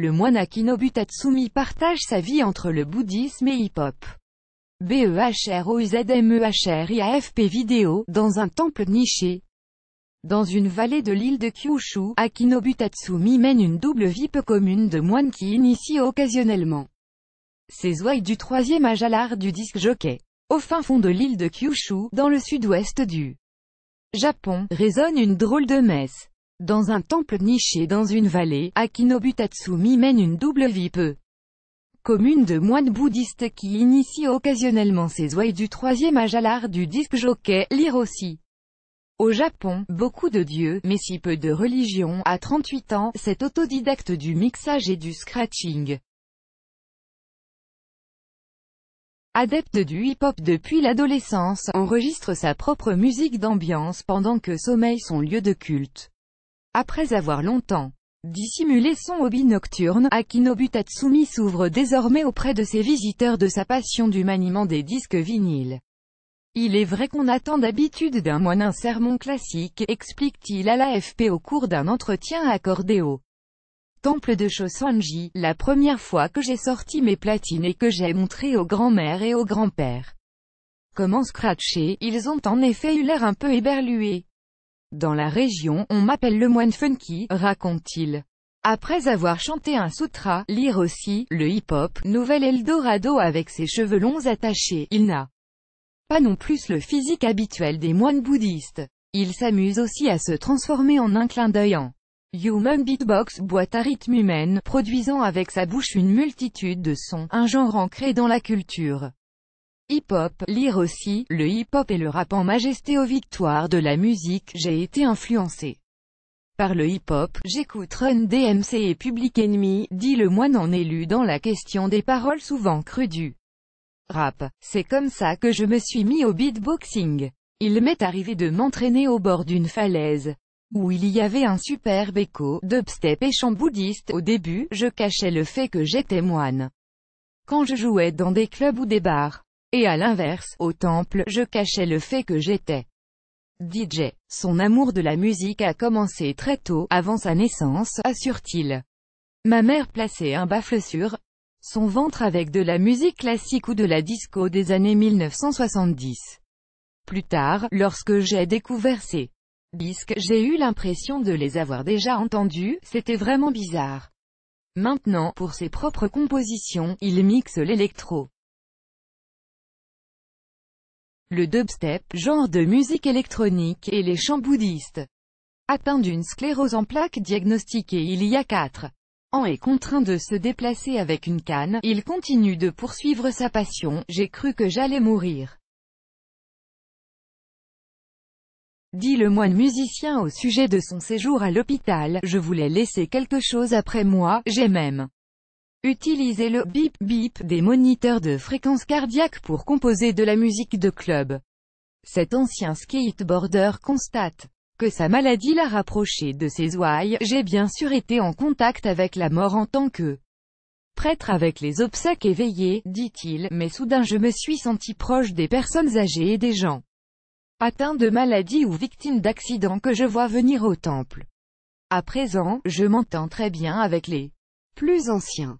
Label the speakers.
Speaker 1: Le moine Akinobu Tatsumi partage sa vie entre le bouddhisme et hip-hop. b e h B-E-H-R-O-U-Z-M-E-H-R-I-A-F-P r o z e vidéo, dans un temple niché. Dans une vallée de l'île de Kyushu, Akinobu Tatsumi mène une double vie peu commune de moine qui initie occasionnellement ses ouailles du troisième âge à l'art du disque jockey. Au fin fond de l'île de Kyushu, dans le sud-ouest du Japon, résonne une drôle de messe. Dans un temple niché dans une vallée, Akinobu Tatsumi mène une double vie peu commune de moine bouddhistes qui initie occasionnellement ses ouailles du troisième âge à l'art du disque jockey, lire aussi. Au Japon, beaucoup de dieux, mais si peu de religions. à 38 ans, cet autodidacte du mixage et du scratching. Adepte du hip-hop depuis l'adolescence, enregistre sa propre musique d'ambiance pendant que sommeille son lieu de culte. Après avoir longtemps dissimulé son hobby nocturne, Akinobu Tatsumi s'ouvre désormais auprès de ses visiteurs de sa passion du maniement des disques vinyles. Il est vrai qu'on attend d'habitude d'un moine un sermon classique, explique-t-il à l'AFP au cours d'un entretien accordé au temple de Shosanji, la première fois que j'ai sorti mes platines et que j'ai montré aux grands-mères et aux grands-pères comment scratcher, ils ont en effet eu l'air un peu éberlués. Dans la région on m'appelle le moine funky, raconte-t-il. Après avoir chanté un sutra, lire aussi, le hip-hop, nouvel Eldorado avec ses cheveux longs attachés, il n'a pas non plus le physique habituel des moines bouddhistes. Il s'amuse aussi à se transformer en un clin d'œil en Human Beatbox boîte à rythme humaine, produisant avec sa bouche une multitude de sons, un genre ancré dans la culture hip-hop, lire aussi, le hip-hop et le rap en majesté aux victoires de la musique, j'ai été influencé. Par le hip-hop, j'écoute Run DMC et Public Enemy, dit le moine en élu dans la question des paroles souvent crues rap. C'est comme ça que je me suis mis au beatboxing. Il m'est arrivé de m'entraîner au bord d'une falaise où il y avait un superbe écho, dubstep et chant bouddhiste. Au début, je cachais le fait que j'étais moine. Quand je jouais dans des clubs ou des bars, et à l'inverse, au temple, je cachais le fait que j'étais DJ. Son amour de la musique a commencé très tôt, avant sa naissance, assure-t-il. Ma mère plaçait un baffle sur son ventre avec de la musique classique ou de la disco des années 1970. Plus tard, lorsque j'ai découvert ces disques, j'ai eu l'impression de les avoir déjà entendus, c'était vraiment bizarre. Maintenant, pour ses propres compositions, il mixe l'électro le dubstep, genre de musique électronique, et les chants bouddhistes. Atteint d'une sclérose en plaques diagnostiquée il y a quatre ans et contraint de se déplacer avec une canne, il continue de poursuivre sa passion, j'ai cru que j'allais mourir. Dit le moine musicien au sujet de son séjour à l'hôpital, je voulais laisser quelque chose après moi, j'ai même Utilisez le bip bip des moniteurs de fréquence cardiaque pour composer de la musique de club. Cet ancien skateboarder constate que sa maladie l'a rapproché de ses ouailles. J'ai bien sûr été en contact avec la mort en tant que prêtre avec les obsèques éveillés, dit-il, mais soudain je me suis senti proche des personnes âgées et des gens atteints de maladies ou victimes d'accidents que je vois venir au temple. À présent, je m'entends très bien avec les plus anciens.